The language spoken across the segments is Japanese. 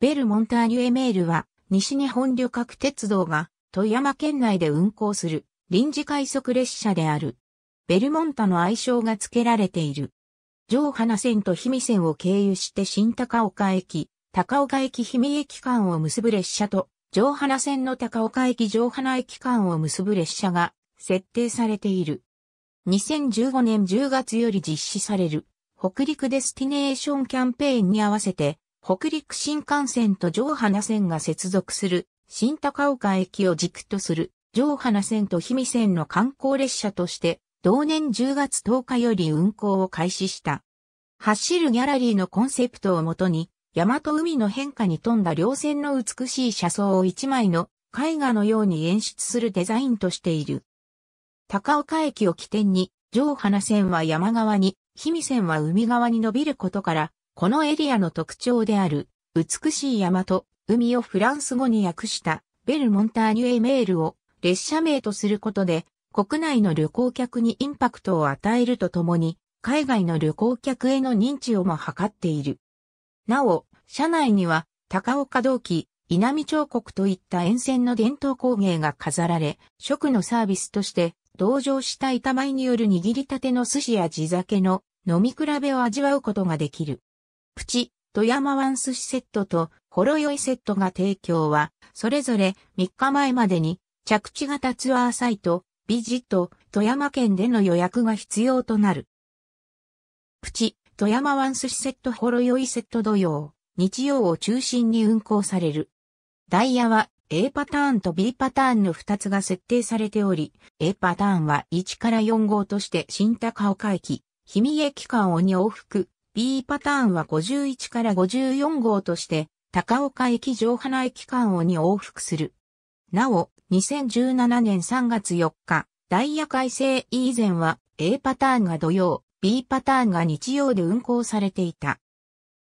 ベルモンターニュエメールは、西日本旅客鉄道が、富山県内で運行する、臨時快速列車である。ベルモンタの愛称が付けられている。上花線と氷見線を経由して新高岡駅、高岡駅氷見駅間を結ぶ列車と、上花線の高岡駅上花駅間を結ぶ列車が、設定されている。2015年10月より実施される、北陸デスティネーションキャンペーンに合わせて、北陸新幹線と上花線が接続する新高岡駅を軸とする上花線と氷見線の観光列車として同年10月10日より運行を開始した。走るギャラリーのコンセプトをもとに、山と海の変化に富んだ稜線の美しい車窓を一枚の絵画のように演出するデザインとしている。高岡駅を起点に、上花線は山側に、氷見線は海側に伸びることから、このエリアの特徴である、美しい山と海をフランス語に訳したベルモンターニュエメールを列車名とすることで、国内の旅行客にインパクトを与えるとともに、海外の旅行客への認知をも図っている。なお、車内には、高岡同期、稲美彫刻といった沿線の伝統工芸が飾られ、食のサービスとして、同乗した板前による握りたての寿司や地酒の飲み比べを味わうことができる。プチ、富山ワンスシセットとほろ酔いセットが提供は、それぞれ3日前までに着地型ツアーサイト、ビジット、富山県での予約が必要となる。プチ、富山ワンスシセットほろ酔いセット土曜、日曜を中心に運行される。ダイヤは A パターンと B パターンの2つが設定されており、A パターンは1から4号として新高岡駅、氷見駅間を2往復、B パターンは51から54号として、高岡駅上花駅間をに往復する。なお、2017年3月4日、ダイヤ改正以前は A パターンが土曜、B パターンが日曜で運行されていた。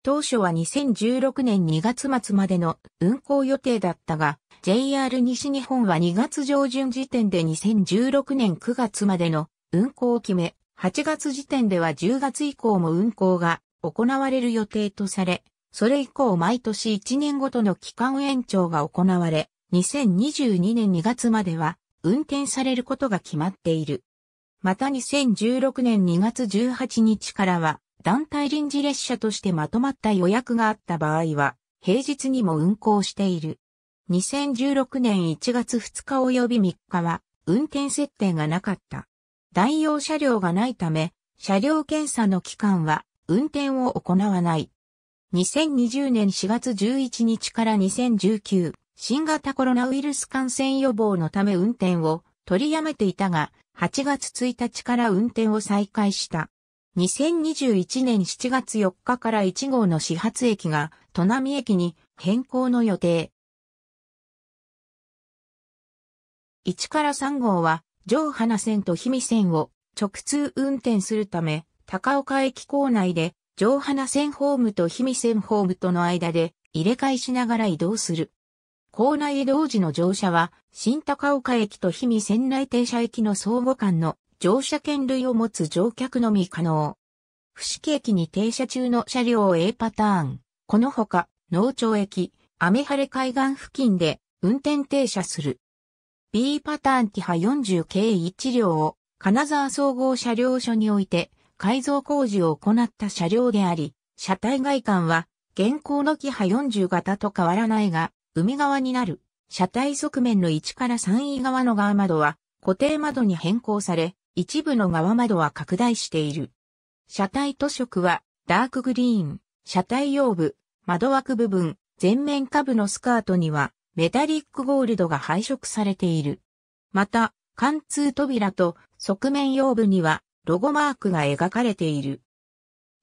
当初は2016年2月末までの運行予定だったが、JR 西日本は2月上旬時点で2016年9月までの運行を決め、8月時点では10月以降も運行が行われる予定とされ、それ以降毎年1年ごとの期間延長が行われ、2022年2月までは運転されることが決まっている。また2016年2月18日からは団体臨時列車としてまとまった予約があった場合は平日にも運行している。2016年1月2日及び3日は運転設定がなかった。代用車両がないため、車両検査の期間は運転を行わない。2020年4月11日から2019、新型コロナウイルス感染予防のため運転を取りやめていたが、8月1日から運転を再開した。2021年7月4日から1号の始発駅が、都波駅に変更の予定。1から3号は上花線と氷見線を直通運転するため、高岡駅構内で上花線ホームと氷見線ホームとの間で入れ替えしながら移動する。構内移動時の乗車は、新高岡駅と氷見線内停車駅の相互間の乗車券類を持つ乗客のみ可能。不木駅に停車中の車両 A パターン。このほか、農町駅、雨晴れ海岸付近で運転停車する。B パターンキハ 40K 1両を金沢総合車両所において改造工事を行った車両であり、車体外観は現行のキハ40型と変わらないが、海側になる車体側面の1から3位側の側窓は固定窓に変更され、一部の側窓は拡大している。車体塗色はダークグリーン、車体用部、窓枠部分、前面下部のスカートにはメタリックゴールドが配色されている。また、貫通扉と側面腰部にはロゴマークが描かれている。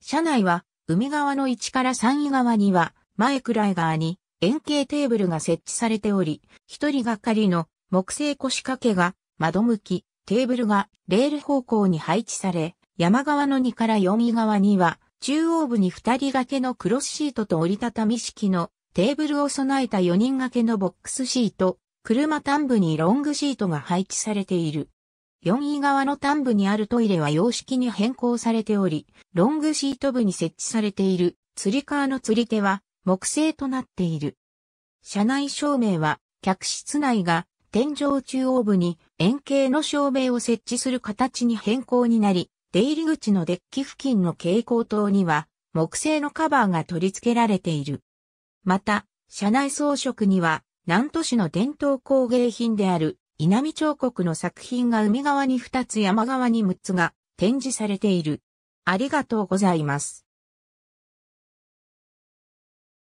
車内は海側の1から3位側には前くらい側に円形テーブルが設置されており、一人がかりの木製腰掛けが窓向き、テーブルがレール方向に配置され、山側の2から4位側には中央部に二人掛けのクロスシートと折りたたみ式のテーブルを備えた4人掛けのボックスシート、車端部にロングシートが配置されている。4位側の端部にあるトイレは様式に変更されており、ロングシート部に設置されている釣り革の釣り手は木製となっている。車内照明は客室内が天井中央部に円形の照明を設置する形に変更になり、出入り口のデッキ付近の蛍光灯には木製のカバーが取り付けられている。また、社内装飾には、南都市の伝統工芸品である、稲美彫刻の作品が海側に2つ山側に6つが展示されている。ありがとうございます。